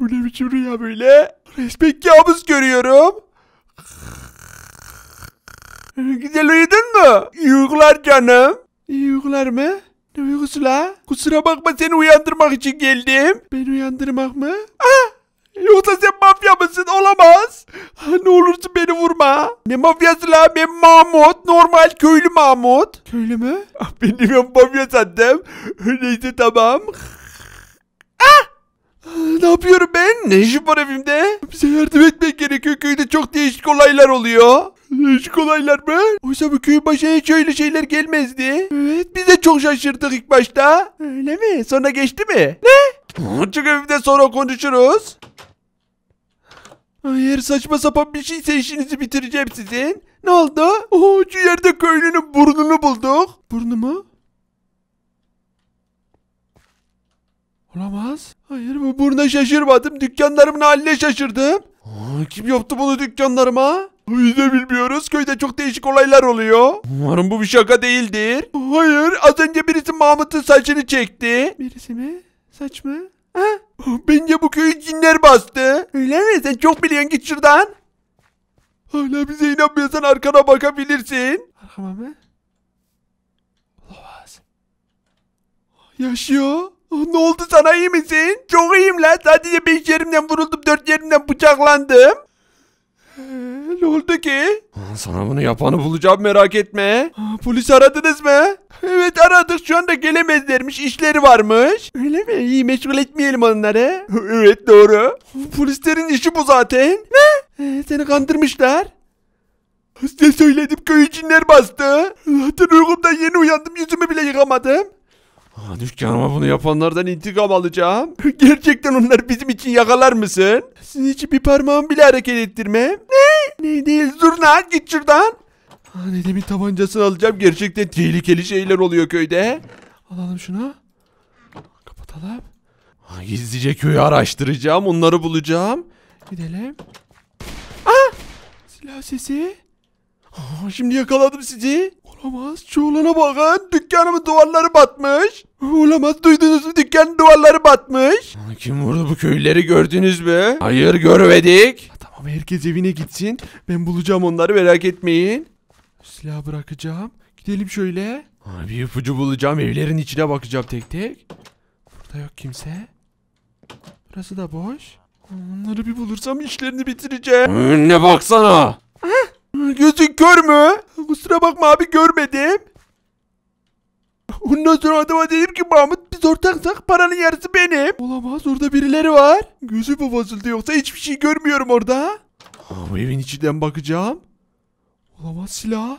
Bu ne biçim rüya böyle? Resmen kabus görüyorum. Güzel uyudun mu? İyi uykular canım. İyi uykular mı? Ne uykusu la? Kusura bakma seni uyandırmak için geldim. Ben uyandırmak mı? Ah! Yoksa sen mafya mısın? Olamaz. Ah, ne olursun beni vurma. Ne mafyası la? Ben Mahmut. Normal köylü Mahmut. Köylü mü? Ah, ben de ben mafya sandım. Neyse tamam. ah! Ne yapıyorum ben? Ne Necip var evimde. Bize yardım etmek gerekiyor. Köyde çok değişik olaylar oluyor. Değişik olaylar mı? Oysa bu köyün başına hiç öyle şeyler gelmezdi. Evet biz de çok şaşırdık ilk başta. Öyle mi? Sonra geçti mi? Ne? Çık evimde sonra konuşuruz. Hayır saçma sapan bir şeyse işinizi bitireceğim sizin. Ne oldu? Oo, şu yerde köylünün burnunu bulduk. Burnu mu? şaşırmadım. Dükkanlarımın haline şaşırdım. kim yaptı bunu dükkanlarıma? Biz de bilmiyoruz. Köyde çok değişik olaylar oluyor. Umarım bu bir şaka değildir. Hayır. Az önce birisi Mahmut'un saçını çekti. Birisi mi? Saç mı? Ha? Bence bu köyü cinler bastı. Öyle mi? Sen çok biliyorsun git şuradan. Hala bize inanmıyorsan arkana bakabilirsin. Arkama mı? Olamaz. Yaşıyor. Ah, ne oldu sana iyi misin? Çok iyiyim lan. Sadece beş yerimden vuruldum, dört yerimden bıçaklandım. Ee, ne oldu ki? Ah, sana bunu yapanı bulacağım merak etme. Ah, Polis aradınız mı? Evet aradık şu anda gelemezlermiş işleri varmış. Öyle mi? İyi meşgul etmeyelim onları. Evet doğru. Polislerin işi bu zaten. Ne? Ee, seni kandırmışlar. Size söyledim köyü cinler bastı. Zaten uykumdan yeni uyandım yüzümü bile yıkamadım. Aa, dükkanıma bunu yapanlardan intikam alacağım. Gerçekten onlar bizim için yakalar mısın? Sizin için bir parmağım bile hareket ettirmem. Ne? Ne değil zurna git şuradan. Annemin tabancasını alacağım. Gerçekten tehlikeli şeyler oluyor köyde. Alalım şunu. Kapatalım. Ha, gizlice köyü araştıracağım. Onları bulacağım. Gidelim. Aa! Silah sesi. Aa, şimdi yakaladım sizi. Olamaz. Şu bakın. Dükkanımın duvarları batmış. Olamaz. Duydunuz mu? Dükkanın duvarları batmış. Kim vurdu bu köyleri gördünüz mü? Hayır görmedik. Tamam herkes evine gitsin. Ben bulacağım onları merak etmeyin. Silah bırakacağım. Gidelim şöyle. Bir ipucu bulacağım. Evlerin içine bakacağım tek tek. Burada yok kimse. Burası da boş. Onları bir bulursam işlerini bitireceğim. Önüne baksana. Gözün kör mü? Kusura bakma abi görmedim. Ondan sonra adama dedim ki Mahmut biz ortaksak paranın yarısı benim. Olamaz orada birileri var. Gözü bu bozuldu yoksa hiçbir şey görmüyorum orada. Ama evin içinden bakacağım. Olamaz silah.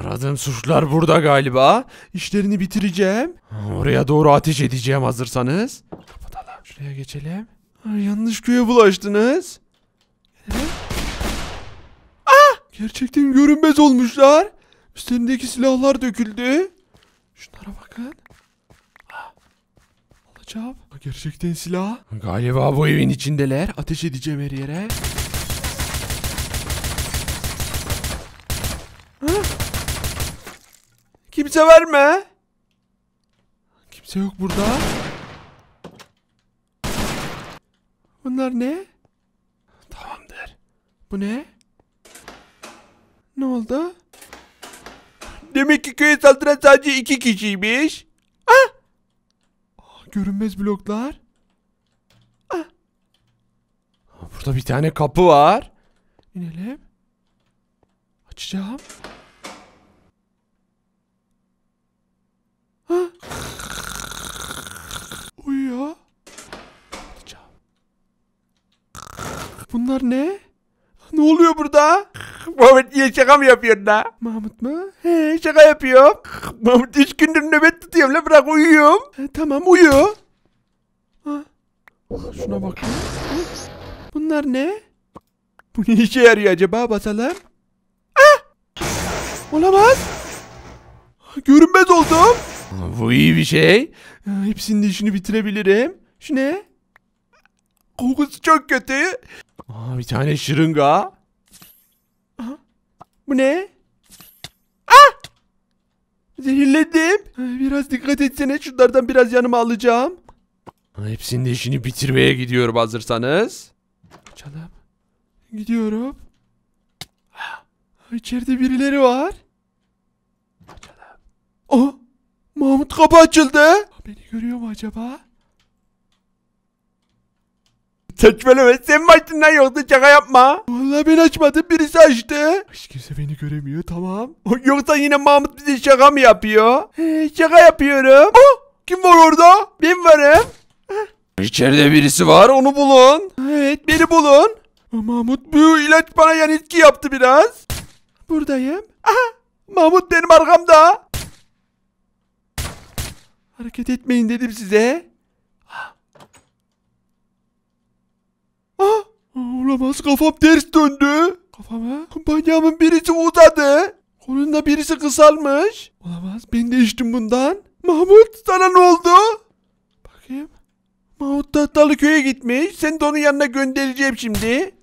Aradığım suçlar burada galiba. İşlerini bitireceğim. Oraya doğru ateş edeceğim hazırsanız. Kapatalım. Şuraya geçelim. yanlış köye bulaştınız. Ah! Gerçekten görünmez olmuşlar üstündeki silahlar döküldü. Şunlara bakın. Ah, alacağım. Gerçekten silah. Galiba bu evin içindeler. Ateş edeceğim her yere. Kimse verme. Kimse yok burada. Bunlar ne? Tamamdır. Bu ne? Ne oldu? Demek ki köye saldıran sadece iki kişiymiş. Ah! ah! Görünmez bloklar. Ah! Burada bir tane kapı var. İnelim. Açacağım. Ah! Uyuyor. Bunlar ne? Ne oluyor burada? Mahmut niye şaka mı yapıyorsun la? Mahmut mu? He şaka yapıyor. Mahmut üç gündür nöbet tutuyorum la bırak uyuyorum. He, tamam uyu. Ha. Şuna bak. Bunlar ne? Bu ne işe yarıyor acaba basalım? Ah! Olamaz. Görünmez oldum. Bu iyi bir şey. Hepsinin işini bitirebilirim. Şu ne? Kokusu çok kötü. Aa, bir tane şırınga. Bu ne? Ah! Zehirledim. Biraz dikkat etsene. Şunlardan biraz yanıma alacağım. Hepsinin de işini bitirmeye gidiyorum hazırsanız. Canım Gidiyorum. Ah, içeride birileri var. Açalım. Oh! Mahmut kapı açıldı. Beni görüyor mu acaba? Saçmalama sen mi açtın lan yoksa şaka yapma. Vallahi ben açmadım birisi açtı. Hiç kimse beni göremiyor tamam. Yoksa yine Mahmut bize şaka mı yapıyor? Ee, şaka yapıyorum. Aa, kim var orada? Ben varım. İçeride birisi var onu bulun. Evet beni bulun. Mahmut bu ilaç bana yan etki yaptı biraz. Buradayım. Aha, Mahmut benim arkamda. Hareket etmeyin dedim size. olamaz kafam ters döndü. Kafama banyağımın birisi uzadı. Kolunda birisi kısalmış. Olamaz ben değiştim bundan. Mahmut sana ne oldu? Bakayım. Mahmut Tahtalı köye gitmiş. Seni de onun yanına göndereceğim şimdi.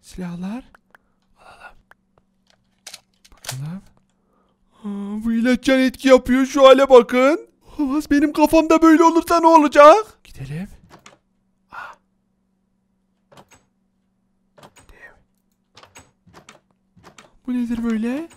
Silahlar. Alalım. Bakalım. Aa, bu ilaç can etki yapıyor. Şu hale bakın. Olamaz benim kafamda böyle olursa ne olacak? Gidelim. nedir böyle?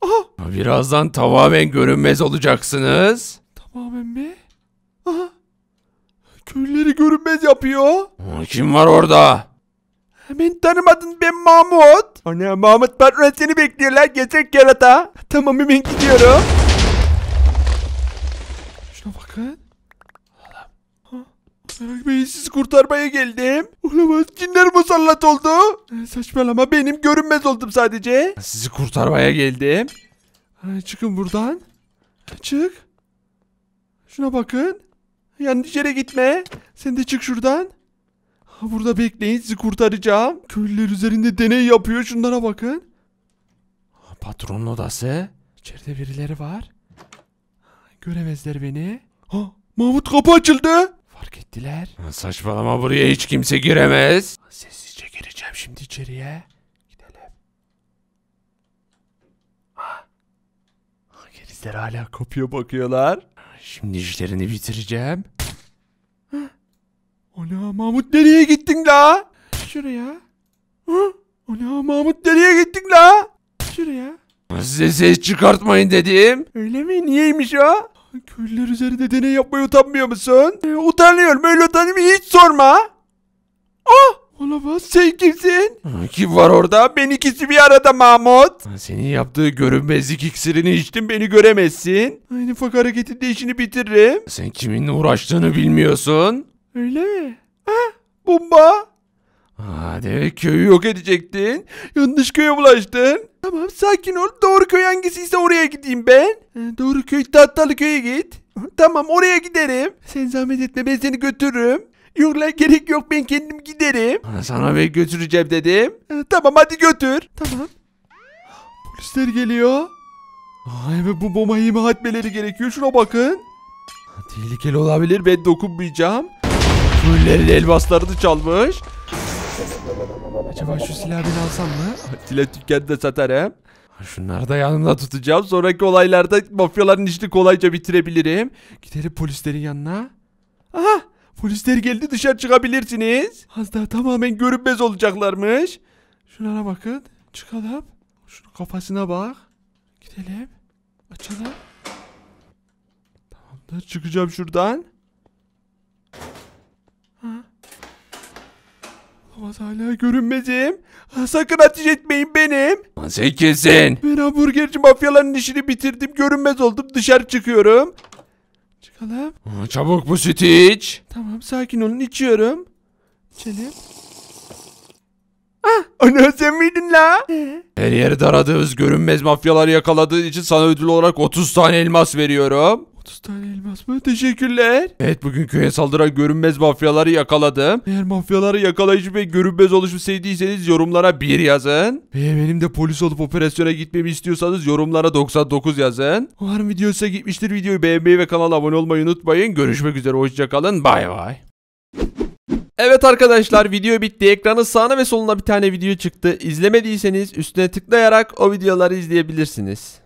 Aha! Birazdan tamamen görünmez olacaksınız. Tamamen mi? Aha! Köylüleri görünmez yapıyor. Kim var orada? ben tanımadın ben Mahmut. anne Mahmut patron seni bekliyorlar gerçek yarata Tamam hemen gidiyorum. Tarık Bey'i siz kurtarmaya geldim. Olamaz cinler musallat oldu. Ee, saçmalama benim görünmez oldum sadece. Sizi kurtarmaya geldim. Ee, çıkın buradan. Çık. Şuna bakın. Yanlış yere gitme. Sen de çık şuradan. Burada bekleyin sizi kurtaracağım. Köylüler üzerinde deney yapıyor. Şunlara bakın. Patronun odası. İçeride birileri var. Göremezler beni. Ha, Mahmut kapı açıldı ettiler? Saçmalama buraya hiç kimse giremez. Sessizce gireceğim şimdi içeriye. Gidelim. Ha. Ah. Ah, Gerizler hala kopuyor bakıyorlar. Ah, şimdi işlerini bitireceğim. Ana Mahmut nereye gittin la? Şuraya. Ha? Ana Mahmut nereye gittin la? Şuraya. Size ses çıkartmayın dedim. Öyle mi? Niyeymiş o? Köylüler üzerinde deney yapmayı utanmıyor musun? E, utanıyorum. Öyle utanayım hiç sorma. Ah! Olamaz. Sen kimsin? Kim var orada? Ben ikisi bir arada Mahmut. Senin yaptığı görünmezlik iksirini içtim beni göremezsin. Aynı ufak hareketinde işini bitiririm. Sen kiminle uğraştığını bilmiyorsun. Öyle mi? Ha? Bomba. Hadi köyü yok edecektin. Yanlış köye bulaştın. Tamam sakin ol. Doğru köy hangisiyse oraya gideyim ben. Ee, doğru köy tatlı köye git. Tamam oraya giderim. Sen zahmet etme ben seni götürürüm. Yok lan gerek yok ben kendim giderim. Sana ben götüreceğim dedim. Ee, tamam hadi götür. Tamam. Polisler geliyor. Ay ve bu bombayı imha etmeleri gerekiyor. Şuna bakın. Tehlikeli olabilir ben dokunmayacağım. Köylülerin elmaslarını çalmış. Acaba şu silahı ben alsam mı? Atilla tükkende satar hem. Şunları da yanına tutacağım. Sonraki olaylarda mafyaların işini kolayca bitirebilirim. Gidelim polislerin yanına. Aha! Polisler geldi dışarı çıkabilirsiniz. Az daha tamamen görünmez olacaklarmış. Şunlara bakın. Çıkalım. Şunun kafasına bak. Gidelim. Açalım. Tamamdır. Çıkacağım şuradan. Ama hala görünmezim. Sakın ateş etmeyin benim. Sen kesin. Ben hamburgerci mafyaların işini bitirdim. Görünmez oldum. Dışarı çıkıyorum. Çıkalım. çabuk bu sütü iç. Tamam sakin olun içiyorum. İçelim. Ah, ana sen miydin la? Her yeri daradığımız görünmez mafyalar yakaladığı için sana ödül olarak 30 tane elmas veriyorum. 30 tane elmas mı? Teşekkürler. Evet bugün köye saldıran görünmez mafyaları yakaladım. Eğer mafyaları yakalayıcı ve görünmez oluşu sevdiyseniz yorumlara 1 yazın. Ve benim de polis olup operasyona gitmemi istiyorsanız yorumlara 99 yazın. Umarım video size gitmiştir. Videoyu beğenmeyi ve kanala abone olmayı unutmayın. Görüşmek üzere hoşçakalın. Bay bay. Evet arkadaşlar video bitti. Ekranın sağına ve soluna bir tane video çıktı. İzlemediyseniz üstüne tıklayarak o videoları izleyebilirsiniz.